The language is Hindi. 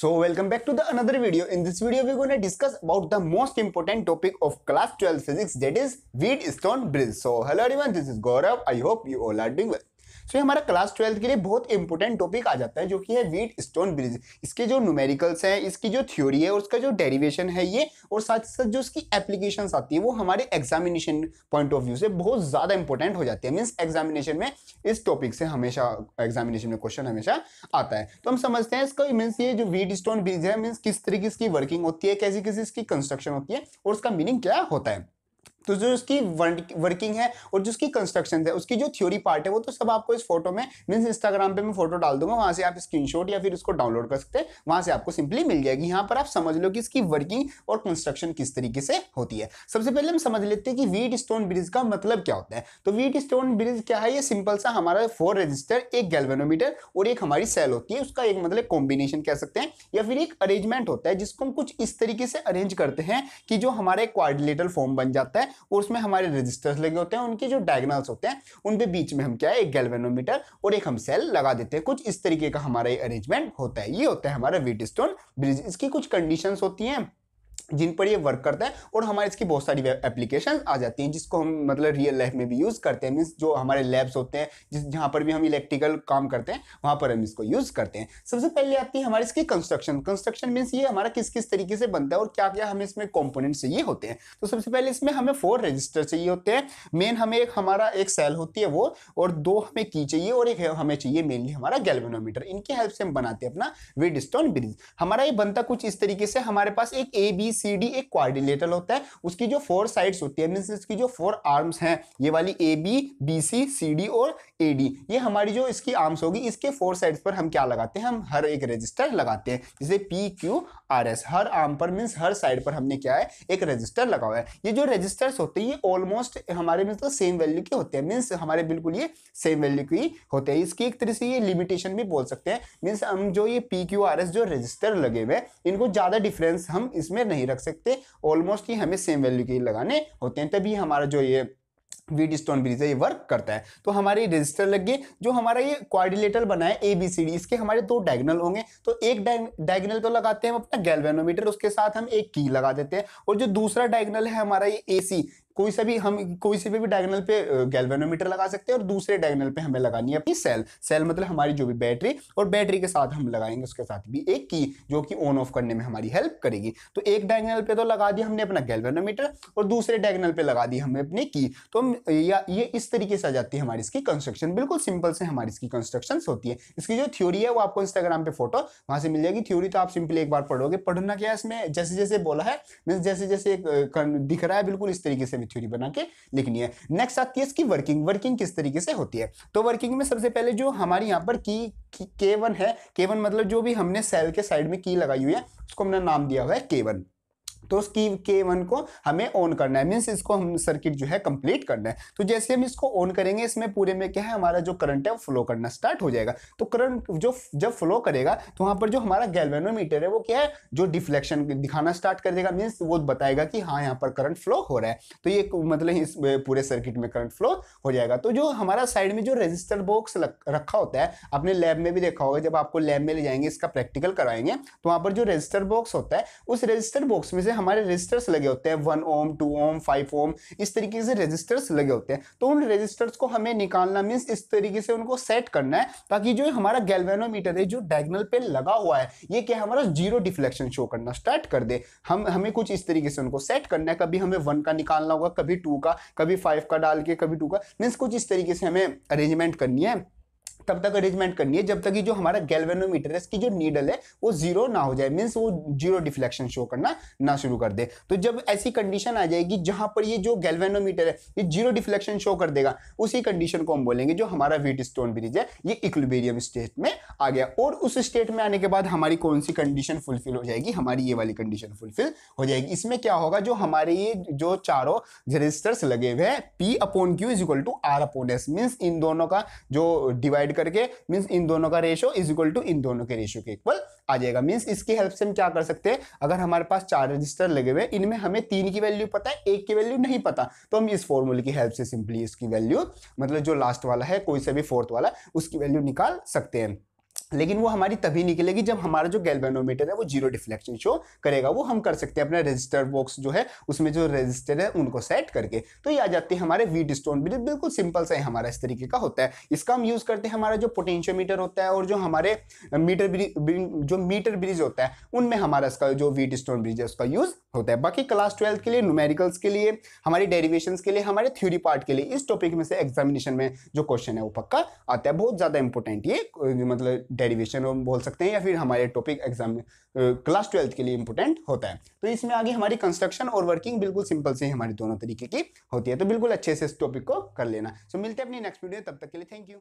So welcome back to the another video. In this video we're going to discuss about the most important topic of class 12 physics that is Wheatstone bridge. So hello everyone this is Gaurav. I hope you all are doing well. सो ये हमारा क्लास ट्वेल्थ के लिए बहुत इंपॉर्टेंट टॉपिक आ जाता है जो कि है वीट स्टोन ब्रिज इसके जो न्यूमेरिकल्स हैं इसकी जो थ्योरी है और उसका जो डेरिवेशन है ये और साथ ही साथ जो उसकी एप्लीकेशन आती है वो हमारे एग्जामिनेशन पॉइंट ऑफ व्यू से बहुत ज़्यादा इंपॉर्टेंट हो जाती है मीन्स एग्जामिनेशन में इस टॉपिक से हमेशा एग्जामिनेशन में क्वेश्चन हमेशा आता है तो हम समझते हैं इसका मीन्स ये जो वीट स्टोन ब्रिज है मीन्स किस तरीके इसकी वर्किंग होती है कैसी कैसी इसकी कंस्ट्रक्शन होती है और उसका मीनिंग क्या होता है तो जो उसकी वर्किंग है और जो उसकी कंस्ट्रक्शन है उसकी जो थ्योरी पार्ट है वो तो सब आपको इस फोटो में मीन इंस्टाग्राम पे मैं फोटो डाल दूंगा वहां से आप स्क्रीनशॉट या फिर उसको डाउनलोड कर सकते हैं वहां से आपको सिंपली मिल जाएगी यहाँ पर आप समझ लो कि इसकी वर्किंग और कंस्ट्रक्शन किस तरीके से होती है सबसे पहले हम समझ लेते हैं कि वीट स्टोन ब्रिज का मतलब क्या होता है तो वीट स्टोन ब्रिज क्या है ये सिंपल सा हमारा फोर रजिस्टर एक गैल्वेनोमीटर और एक हमारी सेल होती है उसका एक मतलब कॉम्बिनेशन कह सकते हैं या फिर एक अरेंजमेंट होता है जिसको हम कुछ इस तरीके से अरेंज करते हैं कि जो हमारा एक क्वारिलेटर फॉर्म बन जाता है और उसमें हमारे रजिस्टर्स लगे होते हैं उनके जो डायगनल्स होते हैं उनके बीच में हम क्या है एक गैल्वेनोमीटर और एक हम सेल लगा देते हैं कुछ इस तरीके का हमारा ये अरेंजमेंट होता है ये होता है हमारा वीट स्टोन ब्रिज इसकी कुछ कंडीशंस होती हैं जिन पर ये वर्क करता है और हमारे इसकी बहुत सारी एप्लीकेशन आ जाती हैं जिसको हम मतलब रियल लाइफ में भी यूज़ करते हैं मीन्स जो हमारे लैब्स होते हैं जिस जहाँ पर भी हम इलेक्ट्रिकल काम करते हैं वहाँ पर हम इसको यूज़ करते हैं सबसे पहले आती है हमारे इसकी कंस्ट्रक्शन कंस्ट्रक्शन मीन्स ये हमारा किस किस तरीके से बनता है और क्या क्या हमें इसमें कॉम्पोनेंट चाहिए होते हैं तो सबसे पहले इसमें हमें फोर रजिस्टर चाहिए होते हैं मेन हमें एक हमारा एक सेल होती है वो और दो हमें की चाहिए और एक हमें चाहिए मेनली हमारा गैल्वेनोमीटर इनकी हेल्प से हम बनाते हैं अपना वेड ब्रिज हमारा ये बनता कुछ इस तरीके से हमारे पास एक ए बी सी डी एक कोऑर्डिनेटर होता है उसकी जो फोर साइड्स होती है मीन इसकी जो फोर आर्म्स हैं ये वाली A B B C C D और ए डी ये हमारी जो इसकी आर्म्स होगी इसके फोर साइड्स पर हम क्या लगाते हैं हम हर एक रजिस्टर लगाते हैं जैसे पी क्यू आर एस हर आर्म पर मीन्स हर साइड पर हमने क्या है एक रजिस्टर लगा हुआ है ये जो रजिस्टर्स होते हैं ये ऑलमोस्ट हमारे मीन्स तो सेम वैल्यू के होते हैं मीन्स हमारे बिल्कुल ये सेम वैल्यू के होते हैं इसकी एक तरह से ये लिमिटेशन भी बोल सकते हैं मीन्स हम जो ये पी क्यू आर एस जो रजिस्टर लगे हुए इनको ज़्यादा डिफरेंस हम इसमें नहीं रख सकते ऑलमोस्ट ही हमें सेम वैल्यू के लगाने होते हैं तभी हमारा जो ये वीड स्टोन ब्रिज है ये वर्क करता है तो हमारे रजिस्टर लग गए जो हमारा ये क्वारिलेटर बनाया ए बी सी डी इसके हमारे दो डायगनल होंगे तो एक डायगनल तो लगाते हैं हम अपना गैल्वेनोमीटर उसके साथ हम एक की लगा देते हैं और जो दूसरा डायगनल है हमारा ये ए सी कोई सा भी हम कोई से भी डायगनल पे गैल्वेनोमीटर लगा सकते हैं और दूसरे डायगनल पे हमें लगानी है अपनी सेल सेल मतलब हमारी जो भी बैटरी और बैटरी के साथ हम लगाएंगे उसके साथ भी एक की जो कि ऑन ऑफ करने में हमारी हेल्प करेगी तो एक डायगनल पे तो लगा दिया हमने अपना गैल्वेनोमीटर और दूसरे डायगनल पे लगा दी हमें अपनी की तो हम या ये इस तरीके से आ जाती है हमारी इसकी कंस्ट्रक्शन बिल्कुल सिंपल से हमारी इसकी कंस्ट्रक्शन होती है इसकी जो थ्योरी है वो आपको इंस्टाग्राम पे फोटो वहां से मिल जाएगी थ्योरी तो आप सिंपली एक बार पढ़ोगे पढ़ना क्या है इसमें जैसे जैसे बोला है जैसे जैसे दिख रहा है बिल्कुल इस तरीके से भी थ्योरी बना के लिखनी है नेक्स्ट आती है इसकी वर्किंग वर्किंग किस तरीके से होती है तो वर्किंग में सबसे पहले जो हमारे यहाँ पर की के वन है के वन मतलब जो भी हमने सेल के साइड में की लगाई हुई है उसको हमने नाम दिया हुआ है के वन तो उस की के वन को हमें ऑन करना है मीन्स इसको हम सर्किट जो है कंप्लीट करना है तो जैसे हम इसको ऑन करेंगे इसमें पूरे में क्या है हमारा जो करंट है वो फ्लो करना स्टार्ट हो जाएगा तो करंट जो जब फ्लो करेगा तो वहाँ पर जो हमारा गैल्वेनोमीटर है वो क्या है जो डिफ्लेक्शन दिखाना स्टार्ट कर देगा मीन्स वो बताएगा कि हाँ यहाँ पर करंट फ्लो हो रहा है तो ये मतलब इस पूरे सर्किट में करंट फ्लो हो जाएगा तो जो हमारा साइड में जो रजिस्टर बॉक्स रखा होता है आपने लैब में भी देखा होगा जब आपको लैब में ले जाएंगे इसका प्रैक्टिकल कराएंगे तो वहाँ पर जो रजिस्टर बॉक्स होता है उस रजिस्टर बॉक्स में से जैसे हमारे रजिस्टर्स लगे होते हैं one ohm two ohm five ohm इस तरीके से रजिस्टर्स लगे होते हैं तो उन रजिस्टर्स को हमें निकालना मीन्स इस तरीके से उनको सेट करना है ताकि जो हमारा गैल्वेनोमीटर है जो डायगनल पे लगा हुआ है ये क्या हमारा जीरो डिफ्लेक्शन शो करना स्टार्ट कर दे हम हमें कुछ इस तरीके से उनको सेट करना है कभी हमें वन का निकालना होगा कभी टू का कभी फाइव का डाल के कभी टू का मीन्स कुछ इस तरीके से हमें अरेंजमेंट करनी है तब तक अरेंजमेंट करनी है जब तक कि जो हमारा गैल्वेनोमीटर है इसकी जो नीडल है वो जीरो ना हो जाए मीन्स वो जीरो डिफ्लेक्शन शो करना ना शुरू कर दे तो जब ऐसी कंडीशन आ जाएगी जहां पर ये जो गैल्वेनोमीटर है ये जीरो डिफ्लेक्शन शो कर देगा उसी कंडीशन को हम बोलेंगे जो हमारा व्हीट स्टोन ब्रिज है ये इक्विबेरियम स्टेट में आ गया और उस स्टेट में आने के बाद हमारी कौन सी कंडीशन फुलफिल हो जाएगी हमारी ये वाली कंडीशन फुलफिल हो जाएगी इसमें क्या होगा जो हमारे ये जो चारों रजिस्टर्स लगे हुए हैं P upon Q is equal to R upon S means इन दोनों का जो डिवाइड ऐड करके मीन्स इन दोनों का रेशो इज इक्वल टू इन दोनों के रेशो के इक्वल आ जाएगा मीन्स इसकी हेल्प से हम क्या कर सकते हैं अगर हमारे पास चार रजिस्टर लगे हुए इनमें हमें तीन की वैल्यू पता है एक की वैल्यू नहीं पता तो हम इस फॉर्मूले की हेल्प से सिंपली इसकी वैल्यू मतलब जो लास्ट वाला है कोई सा भी फोर्थ वाला उसकी वैल्यू निकाल सकते हैं लेकिन वो हमारी तभी निकलेगी जब हमारा जो गैल्वेनोमीटर है वो जीरो डिफ्लेक्शन शो करेगा वो हम कर सकते हैं अपना रजिस्टर बॉक्स जो है उसमें जो रजिस्टर है उनको सेट करके तो ये आ जाते हैं हमारे वीट स्टोन ब्रिज बिल्कुल सिंपल सा है हमारा इस तरीके का होता है इसका हम यूज़ करते हैं हमारा जो मीटर होता है और जो हमारे मीटर ब्रिज जो मीटर ब्रिज होता है उनमें हमारा इसका जो वीट स्टोन ब्रिज है उसका यूज़ होता है बाकी क्लास ट्वेल्थ के लिए न्यूमेरिकल्स के लिए हमारी डेरिवेशन के लिए हमारे थ्योरी पार्ट के लिए इस टॉपिक में से एग्जामिनेशन में जो क्वेश्चन है वो पक्का आता है बहुत ज़्यादा इंपॉर्टेंट ये मतलब डेरिवेशन हम बोल सकते हैं या फिर हमारे टॉपिक एग्जाम क्लास ट्वेल्थ के लिए इंपॉर्टेंट होता है तो इसमें आगे हमारी कंस्ट्रक्शन और वर्किंग बिल्कुल सिंपल से हमारी दोनों तरीके की होती है तो बिल्कुल अच्छे से इस टॉपिक को कर लेना सो so, मिलते हैं अपनी नेक्स्ट वीडियो तब तक के लिए थैंक यू